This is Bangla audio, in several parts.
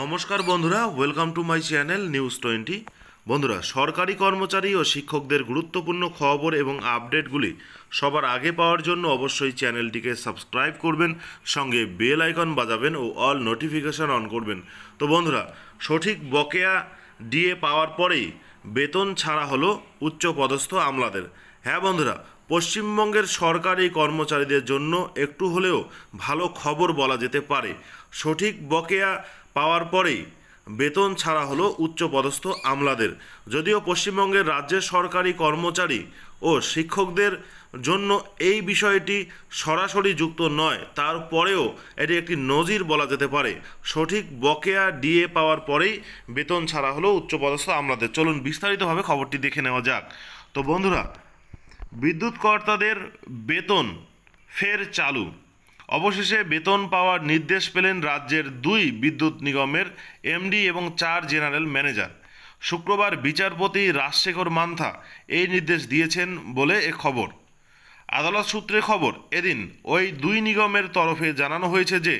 নমস্কার বন্ধুরা welcome to my channel news twenty বন্ধুরা সরকারি কর্মচারী ও শিক্ষকদের গুরুত্বপূর্ণ খবর এবং আপডেটগুলি সবার আগে পাওয়ার জন্য অবশ্যই চ্যানেলটিকে সাবস্ক্রাইব করবেন সঙ্গে বেল আইকন বাজাবেন ও অল নোটিফিকেশান অন করবেন তো বন্ধুরা সঠিক বকেয়া ডিএ পাওয়ার পরেই বেতন ছাড়া হলো উচ্চ পদস্থ আমলাদের হ্যাঁ বন্ধুরা পশ্চিমবঙ্গের সরকারি কর্মচারীদের জন্য একটু হলেও ভালো খবর বলা যেতে পারে সঠিক বকেয়া পাওয়ার পরেই বেতন ছাড়া হলো উচ্চপদস্থ আমলাদের যদিও পশ্চিমবঙ্গের রাজ্যের সরকারি কর্মচারী ও শিক্ষকদের জন্য এই বিষয়টি সরাসরি যুক্ত নয় তারপরেও এটি একটি নজির বলা যেতে পারে সঠিক বকেয়া ডিএ পাওয়ার পরেই বেতন ছাড়া হলো উচ্চপদস্থ আমলাদের চলুন বিস্তারিতভাবে খবরটি দেখে নেওয়া যাক তো বন্ধুরা বিদ্যুৎ কর্তাদের বেতন ফের চালু অবশেষে বেতন পাওয়ার নির্দেশ পেলেন রাজ্যের দুই বিদ্যুৎ নিগমের এমডি এবং চার জেনারেল ম্যানেজার শুক্রবার বিচারপতি রাজশেখর মান্থা এই নির্দেশ দিয়েছেন বলে এ খবর আদালত সূত্রে খবর এদিন ওই দুই নিগমের তরফে জানানো হয়েছে যে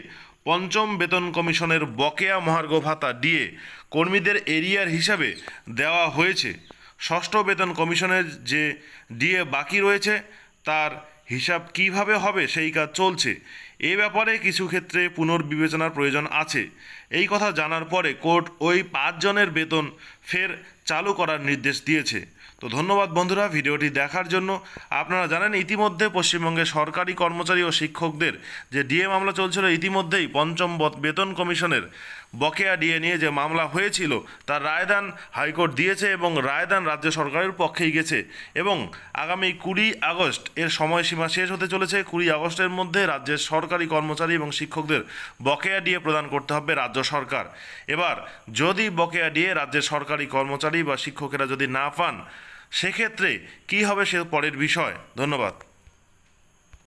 পঞ্চম বেতন কমিশনের বকেয়া মহার্ঘ ভাতা দিয়ে কর্মীদের এরিয়ার হিসাবে দেওয়া হয়েছে ষষ্ঠ বেতন কমিশনের যে ডিএ বাকি রয়েছে তার হিসাব কিভাবে হবে সেই কাজ চলছে এ ব্যাপারে কিছু ক্ষেত্রে পুনর্বিবেচনার প্রয়োজন আছে এই কথা জানার পরে কোর্ট ওই পাঁচজনের বেতন ফের চালু করার নির্দেশ দিয়েছে তো ধন্যবাদ বন্ধুরা ভিডিওটি দেখার জন্য আপনারা জানেন ইতিমধ্যে পশ্চিমবঙ্গে সরকারি কর্মচারী ও শিক্ষকদের যে ডিএ মামলা চলছিল ইতিমধ্যেই পঞ্চম বেতন কমিশনের বকেয়া ডিএ নিয়ে যে মামলা হয়েছিল তার রায়দান হাইকোর্ট দিয়েছে এবং রায়দান রাজ্য সরকারের পক্ষেই গেছে এবং আগামী কুড়ি আগস্ট এর সময়সীমা শেষ হতে চলেছে কুড়ি আগস্টের মধ্যে রাজ্যের সরকার সরকারি কর্মচারী এবং শিক্ষকদের বকেয়া ডিএ প্রদান করতে হবে রাজ্য সরকার এবার যদি বকেয়া ডিএ রাজ্যের সরকারি কর্মচারী বা শিক্ষকেরা যদি না পান সেক্ষেত্রে কি হবে সে পরের বিষয় ধন্যবাদ